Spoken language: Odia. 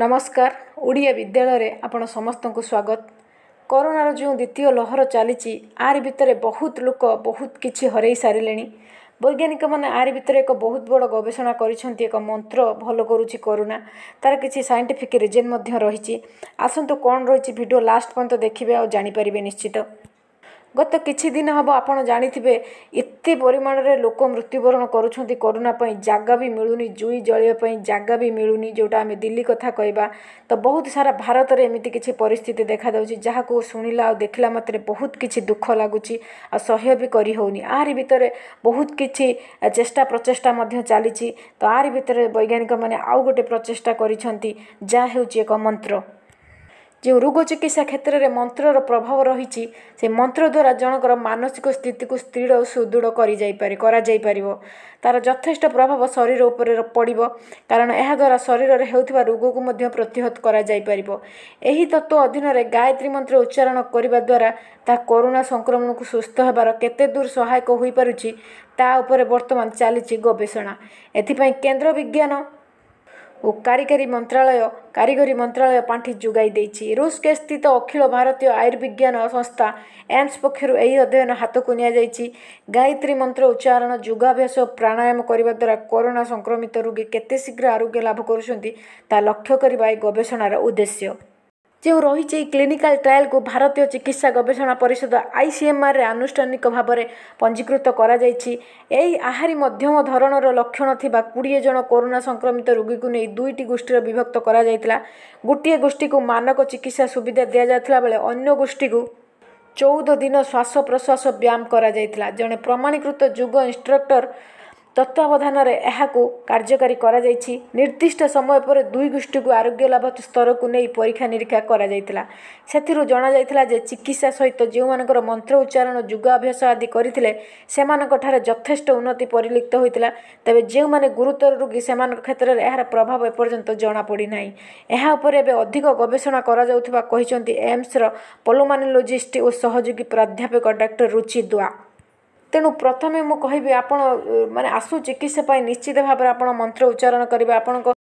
ନମସ୍କାର ଓଡ଼ିଆ ବିଦ୍ୟାଳୟରେ ଆପଣ ସମସ୍ତଙ୍କୁ ସ୍ୱାଗତ କରୋନାର ଯେଉଁ ଦ୍ୱିତୀୟ ଲହର ଚାଲିଛି ଆରି ଭିତରେ ବହୁତ ଲୋକ ବହୁତ କିଛି ହରାଇ ସାରିଲେଣି ବୈଜ୍ଞାନିକମାନେ ଆରି ଭିତରେ ଏକ ବହୁତ ବଡ଼ ଗବେଷଣା କରିଛନ୍ତି ଏକ ମନ୍ତ୍ର ଭଲ କରୁଛି କରୋନା ତା'ର କିଛି ସାଇଣ୍ଟିଫିକ୍ ରିଜନ୍ ମଧ୍ୟ ରହିଛି ଆସନ୍ତୁ କ'ଣ ରହିଛି ଭିଡ଼ିଓ ଲାଷ୍ଟ ପର୍ଯ୍ୟନ୍ତ ଦେଖିବେ ଆଉ ଜାଣିପାରିବେ ନିଶ୍ଚିତ ଗତ କିଛି ଦିନ ହେବ ଆପଣ ଜାଣିଥିବେ ଏତେ ପରିମାଣରେ ଲୋକ ମୃତ୍ୟୁବରଣ କରୁଛନ୍ତି କରୋନା ପାଇଁ ଜାଗା ବି ମିଳୁନି ଜୁଇ ଜଳିବା ପାଇଁ ଜାଗା ବି ମିଳୁନି ଯେଉଁଟା ଆମେ ଦିଲ୍ଲୀ କଥା କହିବା ତ ବହୁତ ସାରା ଭାରତରେ ଏମିତି କିଛି ପରିସ୍ଥିତି ଦେଖାଯାଉଛି ଯାହାକୁ ଶୁଣିଲା ଆଉ ଦେଖିଲା ମାତ୍ରେ ବହୁତ କିଛି ଦୁଃଖ ଲାଗୁଛି ଆଉ ସହ୍ୟ ବି କରିହେଉନି ଆହୁରି ଭିତରେ ବହୁତ କିଛି ଚେଷ୍ଟା ପ୍ରଚେଷ୍ଟା ମଧ୍ୟ ଚାଲିଛି ତ ଆହୁରି ଭିତରେ ବୈଜ୍ଞାନିକମାନେ ଆଉ ଗୋଟେ ପ୍ରଚେଷ୍ଟା କରିଛନ୍ତି ଯାହା ହେଉଛି ଏକ ମନ୍ତ୍ର ଯେଉଁ ରୋଗ ଚିକିତ୍ସା କ୍ଷେତ୍ରରେ ମନ୍ତ୍ରର ପ୍ରଭାବ ରହିଛି ସେ ମନ୍ତ୍ର ଦ୍ୱାରା ଜଣଙ୍କର ମାନସିକ ସ୍ଥିତିକୁ ଓ ସୁଦୃଢ଼ କରିଯାଇପାରି କରାଯାଇପାରିବ ତା'ର ଯଥେଷ୍ଟ ପ୍ରଭାବ ଶରୀର ଉପରେ ପଡ଼ିବ କାରଣ ଏହାଦ୍ୱାରା ଶରୀରରେ ହେଉଥିବା ରୋଗକୁ ମଧ୍ୟ ପ୍ରତିହତ କରାଯାଇପାରିବ ଏହି ତତ୍ତ୍ୱ ଅଧୀନରେ ଗାୟତ୍ରୀ ମନ୍ତ୍ର ଉଚ୍ଚାରଣ କରିବା ଦ୍ୱାରା ତାହା କରୋନା ସଂକ୍ରମଣକୁ ସୁସ୍ଥ ହେବାର କେତେ ଦୂର ସହାୟକ ହୋଇପାରୁଛି ତା ଉପରେ ବର୍ତ୍ତମାନ ଚାଲିଛି ଗବେଷଣା ଏଥିପାଇଁ କେନ୍ଦ୍ର ବିଜ୍ଞାନ ଓ କାରିଗରୀ ମନ୍ତ୍ରାଳୟ କାରିଗରୀ ମନ୍ତ୍ରାଳୟ ପାଣ୍ଠି ଯୋଗାଇ ଦେଇଛି ରୁଷ୍କେ ସ୍ଥିତ ଅଖିଳ ଭାରତୀୟ ଆୟୁର୍ବିଜ୍ଞାନ ସଂସ୍ଥା ଏମ୍ସ ପକ୍ଷରୁ ଏହି ଅଧ୍ୟୟନ ହାତକୁ ନିଆଯାଇଛି ଗାୟତ୍ରୀ ମନ୍ତ୍ର ଉଚ୍ଚାରଣ ଯୋଗାଭ୍ୟାସ ପ୍ରାଣାୟାମ କରିବା ଦ୍ୱାରା କରୋନା ସଂକ୍ରମିତ ରୋଗୀ କେତେ ଶୀଘ୍ର ଆରୋଗ୍ୟ ଲାଭ କରୁଛନ୍ତି ତାହା ଲକ୍ଷ୍ୟ କରିବା ଏହି ଗବେଷଣାର ଉଦ୍ଦେଶ୍ୟ ଯେଉଁ ରହିଛି ଏହି କ୍ଲିନିକାଲ୍ ଟ୍ରାଏଲ୍କୁ ଭାରତୀୟ ଚିକିତ୍ସା ଗବେଷଣା ପରିଷଦ ଆଇସିଏମ୍ଆର୍ରେ ଆନୁଷ୍ଠାନିକ ଭାବରେ ପଞ୍ଜୀକୃତ କରାଯାଇଛି ଏହି ଆହାରି ମଧ୍ୟମ ଧରଣର ଲକ୍ଷଣ ଥିବା କୋଡ଼ିଏ ଜଣ କରୋନା ସଂକ୍ରମିତ ରୋଗୀକୁ ନେଇ ଦୁଇଟି ଗୋଷ୍ଠୀର ବିଭକ୍ତ କରାଯାଇଥିଲା ଗୋଟିଏ ଗୋଷ୍ଠୀକୁ ମାନକ ଚିକିତ୍ସା ସୁବିଧା ଦିଆଯାଇଥିଲା ବେଳେ ଅନ୍ୟ ଗୋଷ୍ଠୀକୁ ଚଉଦ ଦିନ ଶ୍ୱାସ ପ୍ରଶ୍ୱାସ ବ୍ୟାୟାମ କରାଯାଇଥିଲା ଜଣେ ପ୍ରମାଣୀକୃତ ଯୁଗ ଇନ୍ଷ୍ଟ୍ରକ୍ଟର ତତ୍ତ୍ୱାବଧାନରେ ଏହାକୁ କାର୍ଯ୍ୟକାରୀ କରାଯାଇଛି ନିର୍ଦ୍ଦିଷ୍ଟ ସମୟ ପରେ ଦୁଇ ଗୋଷ୍ଠୀକୁ ଆରୋଗ୍ୟ ଲାଭ ସ୍ତରକୁ ନେଇ ପରୀକ୍ଷା ନିରୀକ୍ଷା କରାଯାଇଥିଲା ସେଥିରୁ ଜଣାଯାଇଥିଲା ଯେ ଚିକିତ୍ସା ସହିତ ଯେଉଁମାନଙ୍କର ମନ୍ତ୍ର ଉଚ୍ଚାରଣ ଯୁଗ ଅଭ୍ୟାସ ଆଦି କରିଥିଲେ ସେମାନଙ୍କଠାରେ ଯଥେଷ୍ଟ ଉନ୍ନତି ପରିଲିପ୍ତ ହୋଇଥିଲା ତେବେ ଯେଉଁମାନେ ଗୁରୁତର ରୋଗୀ ସେମାନଙ୍କ କ୍ଷେତ୍ରରେ ଏହାର ପ୍ରଭାବ ଏପର୍ଯ୍ୟନ୍ତ ଜଣାପଡ଼ିନାହିଁ ଏହା ଉପରେ ଏବେ ଅଧିକ ଗବେଷଣା କରାଯାଉଥିବା କହିଛନ୍ତି ଏମ୍ସର ପଲୋମାନୋଲୋଜିଷ୍ଟ ଓ ସହଯୋଗୀ ପ୍ରାଧ୍ୟାପକ ଡକ୍ଟର ରୁଚି ଦୁଆ ତେଣୁ ପ୍ରଥମେ ମୁଁ କହିବି ଆପଣ ମାନେ ଆଶୁ ଚିକିତ୍ସା ପାଇଁ ନିଶ୍ଚିତ ଭାବରେ ଆପଣ ମନ୍ତ୍ର ଉଚ୍ଚାରଣ କରିବେ ଆପଣଙ୍କ